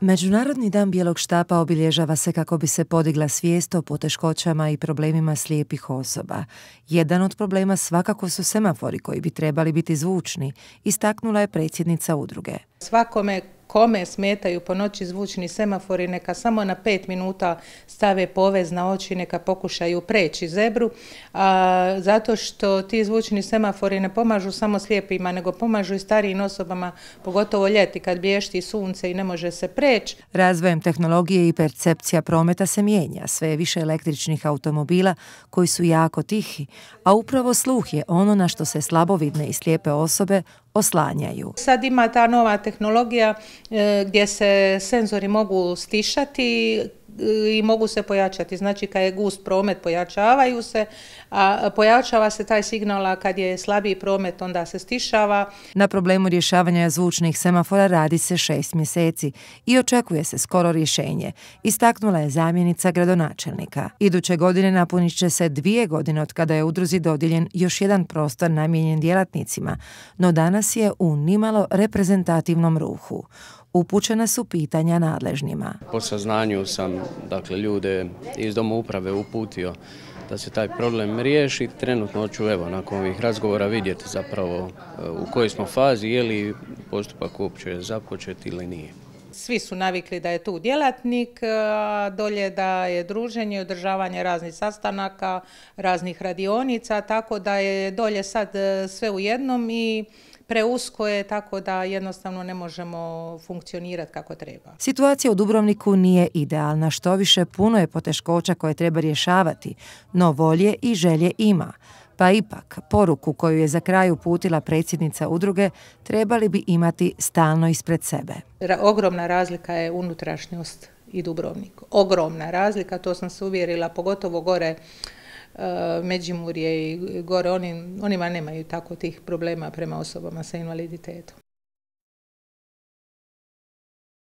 Međunarodni dan bijelog štapa obilježava se kako bi se podigla svijest o poteškoćama i problemima slijepih osoba. Jedan od problema svakako su semafori koji bi trebali biti zvučni, istaknula je predsjednica udruge. Svakome kome smetaju po noći zvučni semafori, neka samo na pet minuta stave povez na oči, neka pokušaju preći zebru, zato što ti zvučni semafori ne pomažu samo slijepima, nego pomažu i starijim osobama, pogotovo ljeti kad blješti sunce i ne može se preći. Razvojem tehnologije i percepcija prometa se mijenja. Sve više električnih automobila koji su jako tihi, a upravo sluh je ono na što se slabovidne i slijepe osobe oslanjaju. Sad ima ta nova tehnologija e, gdje se senzori mogu stišati i mogu se pojačati. Znači kad je gust promet pojačavaju se, a pojačava se taj signal, a kad je slabiji promet onda se stišava. Na problemu rješavanja zvučnih semafora radi se šest mjeseci i očekuje se skoro rješenje. Istaknula je zamjenica gradonačelnika. Iduće godine napunit će se dvije godine od kada je udruzi dodijeljen još jedan prostor namijenjen djelatnicima, no danas je u nimalo reprezentativnom ruhu upućena su pitanja nadležnima. Po saznanju sam dakle, ljude iz Doma uprave uputio da se taj problem riješi. Trenutno ću evo, nakon ovih razgovora vidjeti zapravo e, u kojoj smo fazi, je li postupak uopće započet ili nije. Svi su navikli da je tu djelatnik, e, dolje da je druženje, održavanje raznih sastanaka, raznih radionica, tako da je dolje sad e, sve u jednom i preusko je tako da jednostavno ne možemo funkcionirati kako treba. Situacija u Dubrovniku nije idealna, što više puno je poteškoća koje treba rješavati, no volje i želje ima. Pa ipak, poruku koju je za kraj uputila predsjednica udruge trebali bi imati stalno ispred sebe. Ogromna razlika je unutrašnjost i Dubrovnik. Ogromna razlika, to sam se uvjerila, pogotovo gore Eh, Međimurje i gore, oni, onima nemaju tako tih problema prema osobama sa invaliditetom.